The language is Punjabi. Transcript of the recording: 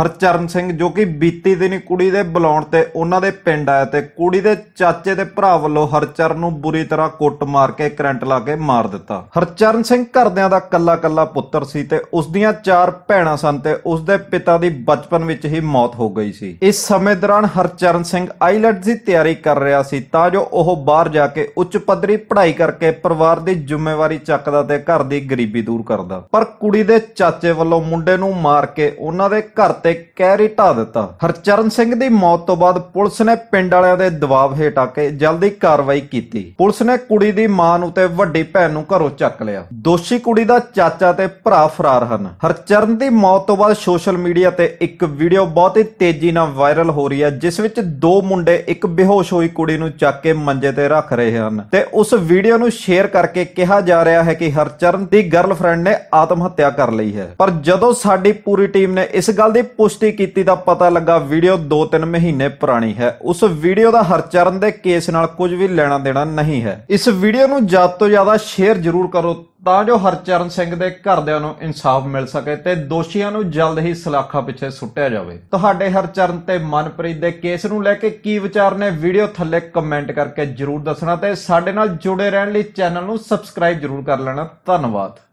ਹਰਚਰਨ ਸਿੰਘ ਜੋ ਕਿ ਬੀਤੀ ਦਿਨ ਕੁੜੀ ਦੇ ਬੁਲਾਉਣ ਤੇ ਉਹਨਾਂ ਦੇ ਪਿੰਡ ਆਇਆ ਤੇ ਕੁੜੀ ਦੇ ਚਾਚੇ ਦੇ ਭਰਾ ਵੱਲੋਂ ਹਰਚਰਨ ਨੂੰ ਬੁਰੀ ਤਰ੍ਹਾਂ ਕੁੱਟ ਮਾਰ ਕੇ ਕਰੰਟ ਲਾ ਕੇ ਮਾਰ ਦਿੱਤਾ ਹਰਚਰਨ ਸਿੰਘ ਘਰਦਿਆਂ ਦਾ ਕੱਲਾ-ਕੱਲਾ ਪੁੱਤਰ ਸੀ ਤੇ ਉਸ ਦੀਆਂ ਚਾਰ ਭੈਣਾਂ ਸਨ ਤੇ ਉਸ ਦੇ ਪਿਤਾ ਦੀ ਬਚਪਨ ਵਿੱਚ ਹੀ ਮੌਤ ਹੋ ਗਈ ਸੀ ਇਸ ਸਮੇਂ ਦੌਰਾਨ ਹਰਚਰਨ ਸਿੰਘ ਆਈਲੈਟਸ ਦੀ ਤਿਆਰੀ ਕਰ ਰਿਹਾ ਸੀ ਤਾਂ ਜੋ ਉਹ ਬਾਹਰ ਜਾ ਕੇ ਉੱਚ ਪੱਧਰੀ ਪੜ੍ਹਾਈ ਕਰਕੇ ਪਰਿਵਾਰ ਦੀ ਜ਼ਿੰਮੇਵਾਰੀ ਚੱਕਦਾ ਤੇ ਘਰ ਦੀ ਗਰੀਬੀ ਦੂਰ ਕਰਦਾ ਪਰ ਕੁੜੀ ਦੇ ਚਾਚੇ ਵੱਲੋਂ ਮੁੰਡੇ ਨੂੰ ਮਾਰ ਕੇ ਉਹਨਾਂ ਦੇ ਘਰ ਤੇ ਕਹਿਰੀ ਢਾ ਦਿੱਤਾ ਹਰਚਰਨ ਸਿੰਘ ਦੀ ਮੌਤ ਤੋਂ ਬਾਅਦ ਪੁਲਿਸ ਨੇ ਪਿੰਡ ਵਾਲਿਆਂ ਦੇ ਦਬਾਅ ਹੇਠ ਆ ਕੇ ਜਲਦੀ ਕਾਰਵਾਈ ਕੀਤੀ ਪੁਲਿਸ ਨੇ ਕੁੜੀ ਦੀ ਮਾਂ ਨੂੰ ਤੇ ਵੱਡੀ ਭੈਣ ਨੂੰ ਘਰੋਂ ਚੱਕ ਲਿਆ ਦੋਸ਼ੀ ਕੁੜੀ ਦਾ ਚਾਚਾ ਤੇ ਭਰਾ ਫਰਾਰ ਹਨ ਹਰਚਰਨ ਦੀ ਮੌਤ ਤੋਂ ਬਾਅਦ ਸੋਸ਼ਲ ਮੀਡੀਆ ਤੇ ਇੱਕ ਵੀਡੀਓ ਬਹੁਤ ਹੀ ਤੇਜ਼ੀ ਨਾਲ ਵਾਇਰਲ ਹੋ ਰਹੀ ਹੈ ਜਿਸ ਵਿੱਚ ਦੋ ਮੁੰਡੇ ਇੱਕ ਬੇਹੋਸ਼ ਹੋਈ ਕੁੜੀ ਨੂੰ ਚੱਕ ਕੇ ਮੰਜੇ ਤੇ ਰੱਖ ਰਹੇ ਹਨ ਤੇ ਉਸ ਵੀਡੀਓ ਨੂੰ ਸ਼ੇਅਰ ਕਰਕੇ ਕਿਹਾ ਜਾ ਰਿਹਾ ਹੈ ਕਿ ਹਰਚਰਨ ਦੀ ਗਰਲਫ੍ਰੈਂਡ ਨੇ ਆਤਮ ਹੱਤਿਆ ਕਰ ਲਈ ਹੈ ਪਰ ਜਦੋਂ ਸਾਡੀ ਪੂਰੀ ਟੀਮ ਨੇ ਇਸ ਗੱਲ ਦੀ ਪੁਸ਼ਟੀ ਕੀਤੀ ਤਾਂ ਪਤਾ ਲੱਗਾ ਵੀਡੀਓ 2-3 ਮਹੀਨੇ ਪੁਰਾਣੀ ਹੈ ਉਸ ਵੀਡੀਓ ਦਾ ਹਰਚਰਨ ਦੇ ਕੇਸ ਨਾਲ ਕੁਝ ਵੀ ਲੈਣਾ ਦੇਣਾ ਨਹੀਂ ਹੈ ਇਸ ਵੀਡੀਓ ਨੂੰ ਜ਼ਿਆਦਾ ਤੋਂ ਜ਼ਿਆਦਾ ਸ਼ੇਅਰ ਜ਼ਰੂਰ ਕਰੋ ਤਾਂ ਜੋ ਹਰਚਰਨ ਸਿੰਘ ਦੇ ਘਰਦਿਆਂ ਨੂੰ ਇਨਸਾਫ ਮਿਲ ਸਕੇ ਤੇ ਦੋਸ਼ੀਆਂ ਨੂੰ ਜਲਦ ਹੀ ਸਲਾਖਾਂ ਪਿੱਛੇ ਸੁੱਟਿਆ ਜਾਵੇ ਤੁਹਾਡੇ ਹਰਚਰਨ ਤੇ ਮਨਪ੍ਰੀਤ ਦੇ ਕੇਸ ਨੂੰ ਲੈ ਕੇ ਕੀ ਵਿਚਾਰ ਨੇ ਵੀਡੀਓ ਥੱਲੇ ਕਮੈਂਟ ਕਰਕੇ ਜਰੂਰ ਦੱਸਣਾ ਤੇ ਸਾਡੇ ਨਾਲ ਜੁੜੇ ਰਹਿਣ ਲਈ ਚੈਨਲ ਨੂੰ ਸਬਸਕ੍ਰਾਈਬ ਜਰੂਰ ਕਰ ਲੈਣਾ ਧੰਨਵਾਦ